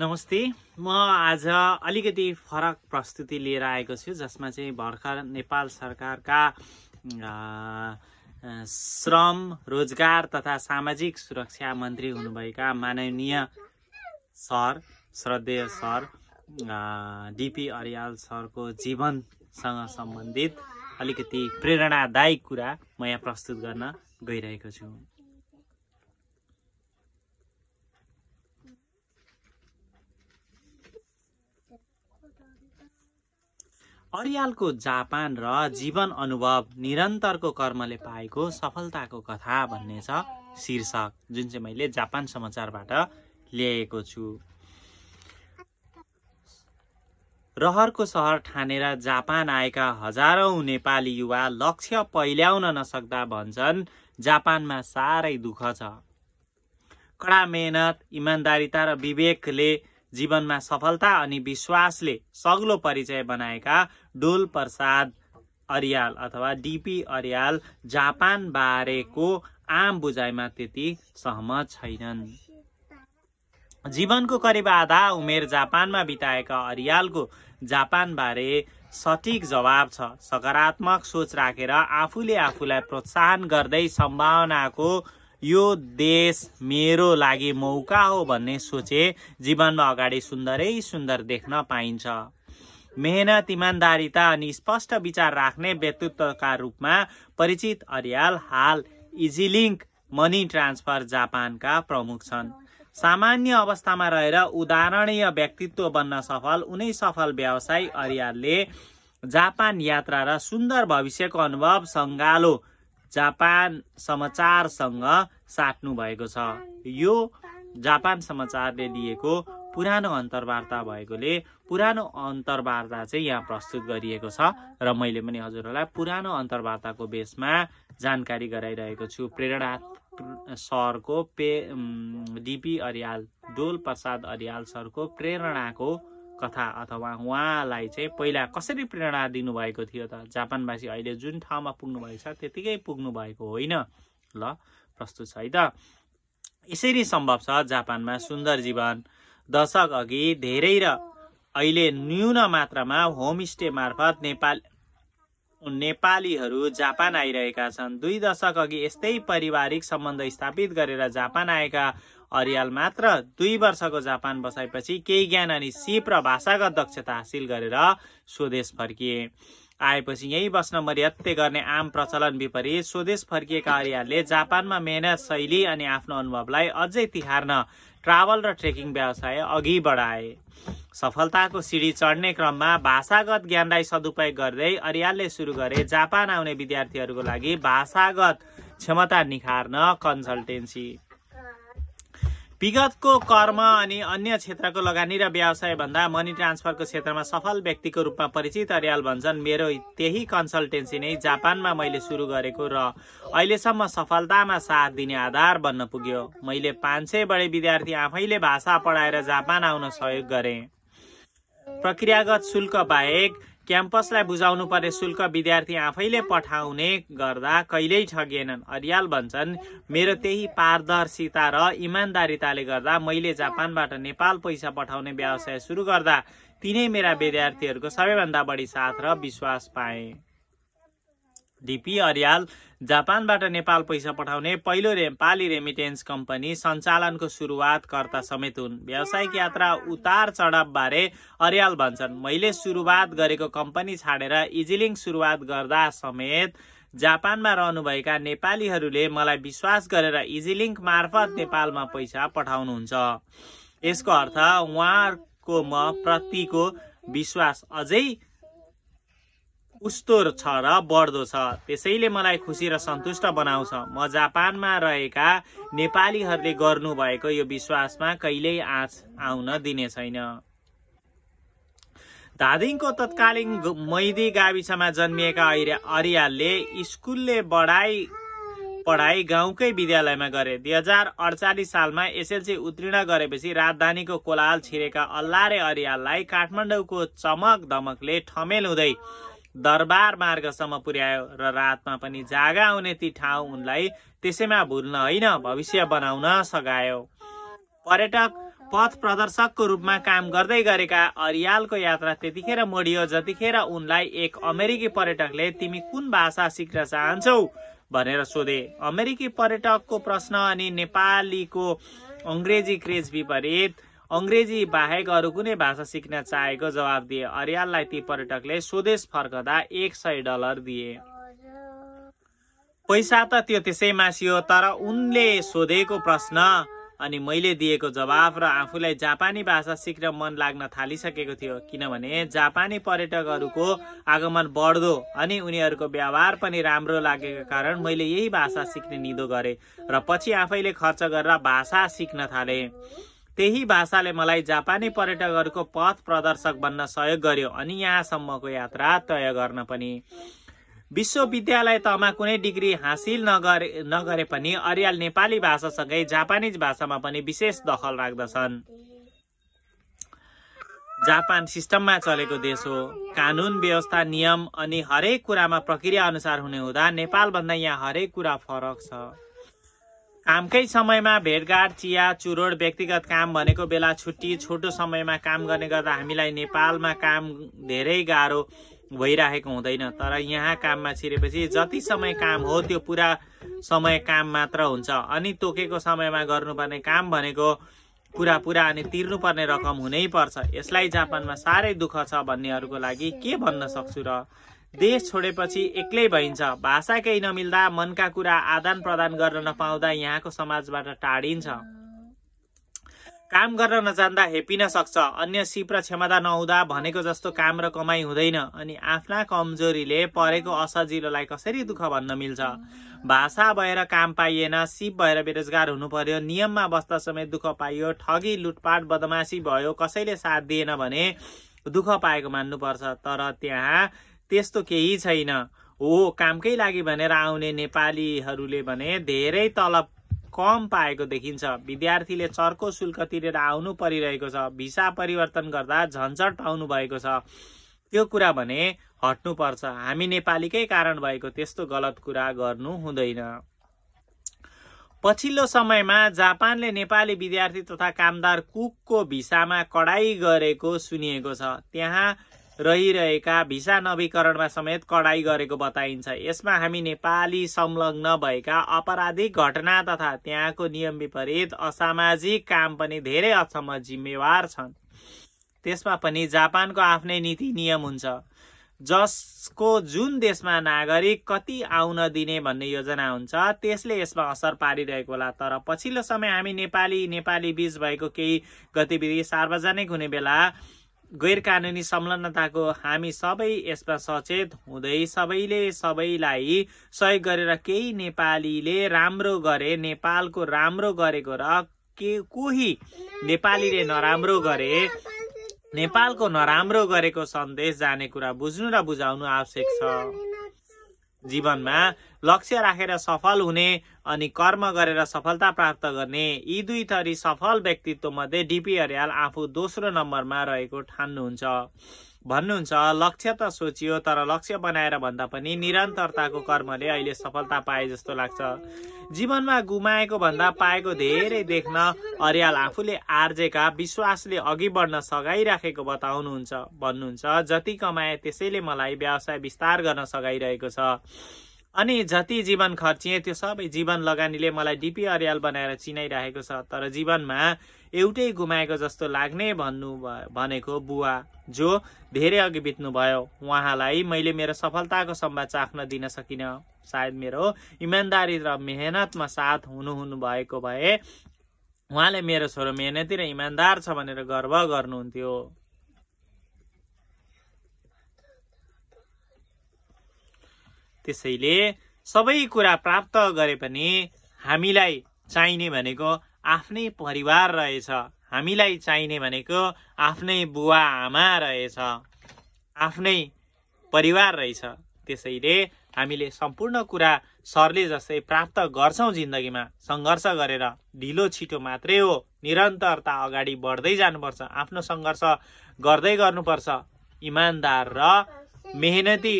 नमस्ते म आज अलिकति फरक प्रस्तुति लिएर आएको छु जसमा चाहिँ भर्खर नेपाल सरकारका श्रम रोजगार तथा सामाजिक सुरक्षा मन्त्री हुनुभएका माननीय सर श्रद्धेय सर डिपी अर्याल सरको जीवनसँग सम्बन्धित अलिकति प्रेरणादायी कुरा म यहाँ प्रस्तुत गर्न गइरहेको छु अरियालको जापान र जीवन अनुभव निरन्तरको कर्मले पाएको सफलताको कथा भन्ने छ शीर्षक जुन चाहिँ मैले जापान समाचारबाट ल्याएको छु रहरको सहर ठानेर जापान आएका हजारौँ नेपाली युवा लक्ष्य पहिल्याउन नसक्दा भन्छन् जापानमा साह्रै दुःख छ कडा मेहनत इमान्दारिता र विवेकले जीवनमा सफलता अनि विश्वासले सग्लो परिचय बनाएका डोल प्रसाद अरियाल अथवा डिपी अरियाल जापान बारेको आम बुझाइमा त्यति सहमत छैनन् जीवनको करिब आधा उमेर जापानमा बिताएका अरियालको जापान बारे सठिक जवाब छ सकारात्मक सोच राखेर आफूले आफूलाई प्रोत्साहन गर्दै सम्भावनाको यो देश मेरो लागि मौका हो भन्ने सोचे जीवनमा अगाडि सुन्दरै सुन्दर देख्न पाइन्छ मेहनत इमान्दारिता अनि स्पष्ट विचार राख्ने व्यक्तित्वका रूपमा परिचित अर्याल हाल इजिलिङ्क मनी ट्रान्सफर जापानका प्रमुख छन् सामान्य अवस्थामा रहेर उदाहरणीय व्यक्तित्व बन्न सफल उनै सफल व्यवसायी अरियालले जापान यात्रा र सुन्दर भविष्यको अनुभव सङ्गालो जापान समाचारसँग साट्नु भएको छ यो जापान समाचारले दिएको पुरानो अन्तर्वार्ता भएकोले पुरानो अन्तर्वार्ता चाहिँ यहाँ प्रस्तुत गरिएको छ र मैले पनि हजुरहरूलाई पुरानो अन्तर्वार्ताको बेसमा जानकारी गराइरहेको छु प्रेरणा सरको पे डिपी अरियाल डोल प्रसाद अरियाल सरको प्रेरणाको कथा अथवा उहाँलाई चाहिँ पहिला कसरी प्रेरणा दिनुभएको थियो त जापानवासी अहिले जुन ठाउँमा पुग्नुभएको छ त्यतिकै पुग्नु भएको होइन ल प्रस्तुत छ है त यसरी सम्भव छ जापानमा सुन्दर जीवन दशक अघि धेरै र अहिले न्यून मात्रामा होमस्टे मार्फत नेपाल नेपालीहरू जापान आइरहेका छन् दुई दशक अघि यस्तै पारिवारिक सम्बन्ध स्थापित गरेर जापान आएका अरियाल मात्र दुई वर्षको जापान बसाएपछि केही ज्ञान अनि सिप र भाषागत दक्षता हासिल गरेर स्वदेश फर्किए आएपछि यहीँ बस्न मर्यात्ते गर्ने आम प्रचलन विपरीत स्वदेश फर्किएका अरियालले जापानमा मेहनत शैली अनि आफ्नो अनुभवलाई अझै तिहार्न ट्राभल र ट्रेकिङ व्यवसाय अघि बढाए सफलताको सिडी चढ्ने क्रममा भाषागत ज्ञानलाई सदुपयोग गर्दै अरियालले सुरु गरे जापान आउने विद्यार्थीहरूको लागि भाषागत क्षमता निखार्न कन्सल्टेन्सी विगतको कर्म अनि अन्य क्षेत्रको लगानी र व्यवसायभन्दा मनी ट्रान्सफरको क्षेत्रमा सफल व्यक्तिको रूपमा परिचित अरियाल भन्छन् मेरो त्यही कन्सल्टेन्सी नै जापानमा मैले सुरु गरेको र अहिलेसम्म सफलतामा साथ दिने आधार बन्न पुग्यो मैले पाँच सय बढी विद्यार्थी आफैले भाषा पढाएर जापान आउन सहयोग गरेँ प्रक्रियागत शुल्क बाहेक क्याम्पसलाई बुझाउनु पर्ने शुल्क विद्यार्थी आफैले पठाउने गर्दा कहिल्यै ठगिएनन् अरियाल भन्छन् मेरो त्यही पारदर्शिता र इमान्दारिताले गर्दा मैले जापानबाट नेपाल पैसा पठाउने व्यवसाय सुरु गर्दा तिनै मेरा विद्यार्थीहरूको सबैभन्दा बढी साथ र विश्वास पाएँ डिपी अर्याल जापानबाट नेपाल पैसा पठाउने पहिलो पाली रेमिटेन्स कम्पनी सञ्चालनको सुरुवातकर्ता समेत हुन् व्यावसायिक यात्रा उतार बारे अर्याल भन्छन् मैले सुरुवात गरेको कम्पनी छाडेर इजिलिङ सुरुवात गर्दा समेत जापानमा रहनुभएका नेपालीहरूले मलाई विश्वास गरेर इजिलिङ्क मार्फत नेपालमा पैसा पठाउनुहुन्छ यसको अर्थ उहाँहरूको म प्रतिको विश्वास अझै उस्तो छ र बढ्दो छ त्यसैले मलाई खुसी र सन्तुष्ट बनाउँछ म जापानमा रहेका नेपालीहरूले गर्नुभएको यो विश्वासमा कहिल्यै आँच आउन दिने छैन धादिङको तत्कालीन मैदी गाविसमा जन्मिएका अरियालले स्कुलले बढाई पढाइ गाउँकै विद्यालयमा गरे दुई हजार अडचालिस सालमा एसएलसी उत्तीर्ण गरेपछि राजधानीको कोलाल छिरेका अल्लारे अरियाललाई काठमाडौँको चमक धमकले ठमेल हुँदै दरबार मार्गसम्म पुर्यायो र रातमा पनि जागा आउने ती ठाउँ उनलाई त्यसैमा भुल्न होइन भविष्य बनाउन सघायो पर्यटक पथ प्रदर्शकको रूपमा काम गर्दै गरेका अरियालको यात्रा त्यतिखेर मोडियो जतिखेर उनलाई एक अमेरिकी पर्यटकले तिमी कुन भाषा सिक्न चाहन्छौ भनेर सोधे अमेरिकी पर्यटकको प्रश्न अनि नेपालीको अङ्ग्रेजी क्रेज विपरीत अङ्ग्रेजी बाहेक अरू कुनै भाषा सिक्न चाहेको जवाब दिए अर्याललाई ती पर्यटकले स्वदेश फर्कदा एक सय डलर दिए पैसा त त्यो त्यसै मासियो तर उनले सोधेको प्रश्न अनि मैले दिएको जवाब र आफूलाई जापानी भाषा सिक्न मन लाग्न थालिसकेको थियो किनभने जापानी पर्यटकहरूको आगमन बढ्दो अनि उनीहरूको व्यवहार पनि राम्रो लागेको कारण मैले यही भाषा सिक्ने निदो गरेँ र पछि आफैले खर्च गरेर भाषा सिक्न थालेँ त्यही भाषाले मलाई जापानी पर्यटकहरूको पथ प्रदर्शक बन्न सहयोग गर्यो अनि यहाँसम्मको यात्रा तय गर्न पनि विश्वविद्यालय तहमा कुनै डिग्री हासिल नगरे नगरे पनि अर्याल नेपाली भाषासँगै जापानिज भाषामा पनि विशेष दखल राख्दछन् जापान सिस्टममा चलेको देश हो कानुन व्यवस्था नियम अनि हरेक कुरामा प्रक्रिया अनुसार हुने हुँदा नेपालभन्दा यहाँ हरेक कुरा फरक छ आमकै समयमा भेटघाट चिया चुरोड व्यक्तिगत काम भनेको बेला छुट्टी छोटो समयमा काम गर्ने गर्दा हामीलाई नेपालमा काम धेरै गाह्रो भइरहेको हुँदैन तर यहाँ काममा छिरेपछि जति समय काम हो त्यो पुरा समय काम मात्र हुन्छ अनि तोकेको समयमा गर्नुपर्ने काम भनेको पुरा पुरा अनि तिर्नुपर्ने रकम हुनैपर्छ यसलाई जापानमा साह्रै दुःख छ भन्नेहरूको लागि के भन्न सक्छु र देश छोडेपछि एक्लै भइन्छ भाषा केही नमिल्दा मनका कुरा आदान प्रदान गर्न नपाउँदा यहाँको समाजबाट टाढिन्छ काम गर्न नजान्दा हेपिन सक्छ अन्य सिप र क्षमता नहुँदा भनेको जस्तो काम र कमाइ हुँदैन अनि आफ्ना कमजोरीले परेको असजिलोलाई कसरी दुःख भन्न मिल्छ भाषा भएर काम पाइएन सिप भएर बेरोजगार हुनु पर्यो नियममा बस्दा समय दुःख पाइयो ठगी लुटपाट बदमासी भयो कसैले साथ दिएन भने दुःख पाएको मान्नुपर्छ तर त्यहाँ त्यस्तो केही छैन हो कामकै लागि भनेर आउने नेपालीहरूले भने धेरै तलब कम पाएको देखिन्छ विद्यार्थीले चर्को शुल्क तिरेर आउनु परिरहेको छ भिसा परिवर्तन गर्दा झन्झट पाउनु भएको छ त्यो कुरा भने हट्नुपर्छ हामी नेपालीकै कारण भएको त्यस्तो गलत कुरा गर्नु हुँदैन पछिल्लो समयमा जापानले नेपाली विद्यार्थी तथा कामदार कुकको भिसामा कडाई गरेको सुनिएको छ त्यहाँ रहिरहेका भिसा नवीकरणमा समेत कडाई गरेको बताइन्छ यसमा हामी नेपाली संलग्न भएका अपराधिक घटना तथा त्यहाँको नियम विपरीत असामाजिक काम पनि धेरै हदसम्म जिम्मेवार छन् त्यसमा पनि जापानको आफ्नै नीति नियम हुन्छ जसको जुन देशमा नागरिक कति आउन दिने भन्ने योजना हुन्छ त्यसले यसमा असर पारिरहेको होला तर पछिल्लो समय हामी नेपाली नेपाली बीच भएको केही गतिविधि सार्वजनिक हुने बेला गैर कानुनी संलग्नताको हामी सबै यसमा सचेत हुँदै सबैले सबैलाई सहयोग गरेर केही नेपालीले राम्रो गरे नेपालको राम्रो गरेको र के कोही नेपालीले नराम्रो गरे नेपालको नराम्रो गरेको सन्देश जाने कुरा बुझ्नु र बुझाउनु आवश्यक छ जीवनमा लक्ष्य राखेर सफल हुने अनि कर्म गरेर सफलता प्राप्त गर्ने यी दुई थरी सफल व्यक्तित्वमध्ये डिपी हरियाल आफू दोस्रो नम्बरमा रहेको ठान्नुहुन्छ भन्नुहुन्छ लक्ष्य त सोचियो तर लक्ष्य बनाएर भन्दा पनि निरन्तरताको कर्मले अहिले सफलता पाए जस्तो लाग्छ जीवनमा गुमाएको भन्दा पाएको धेरै देख्न अर्याल आफूले आर्जेका विश्वासले अघि बढ्न सघाइराखेको बताउनुहुन्छ भन्नुहुन्छ जति कमाए त्यसैले मलाई व्यवसाय विस्तार गर्न सघाइरहेको छ अनि जति जीवन खर्चिएँ त्यो सबै जीवन लगानीले मलाई डिपी अर्याल बनाएर चिनाइरहेको छ तर जीवनमा एउटै गुमाएको जस्तो लाग्ने भन्नु भनेको बुवा जो धेरै अघि बित्नुभयो उहाँलाई मैले मेरो सफलताको सम्वाद चाख्न दिन सकिनँ सायद मेरो इमान्दारी र मेहनतमा साथ हुनुहुनु भएको भए उहाँले मेरो छोरो मेहनती र इमान्दार छ भनेर गर्व गर्नुहुन्थ्यो त्यसैले सबै कुरा प्राप्त गरे पनि हामीलाई चाहिने भनेको आफ्नै परिवार रहेछ हामीलाई चाहिने भनेको आफ्नै बुवा आमा रहेछ आफ्नै परिवार रहेछ त्यसैले हामीले सम्पूर्ण कुरा सरले जस्तै प्राप्त गर्छौँ जिन्दगीमा सङ्घर्ष गरेर ढिलो छिटो मात्रै हो निरन्तरता अगाडि बढ्दै जानुपर्छ आफ्नो सङ्घर्ष गर्दै गर्नुपर्छ इमान्दार र मेहनती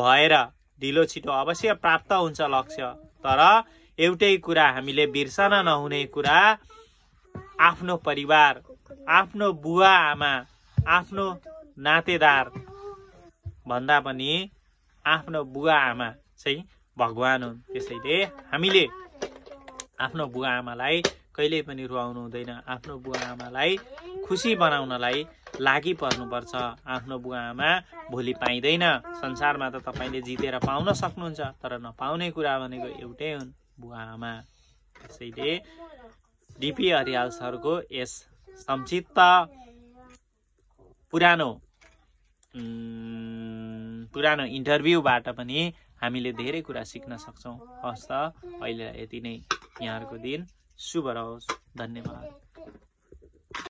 भएर ढिलो छिटो अवश्य प्राप्त हुन्छ लक्ष्य तर एउटै कुरा हामीले बिर्सन नहुने कुरा आफ्नो परिवार आफ्नो बुवा आमा आफ्नो नातेदार भन्दा पनि आफ्नो बुवा आमा चाहिँ भगवान् हुन् त्यसैले हामीले आफ्नो बुवा आमालाई कहिले पनि रुवाउनु हुँदैन आफ्नो बुवा आमालाई खुसी बनाउनलाई लागि पर्नुपर्छ आफ्नो बुवा आमा भोलि पाइँदैन संसारमा त तपाईँले जितेर पाउन सक्नुहुन्छ तर नपाउने कुरा भनेको एउटै हुन् बुवा आमा त्यसैले डिपी हरियाल सरको यस संक्षिप्त पुरानो पुरानो इन्टरभ्यूबाट पनि हामीले धेरै कुरा सिक्न सक्छौँ हस् त अहिले यति नै यहाँहरूको दिन शुभ रहोस् धन्यवाद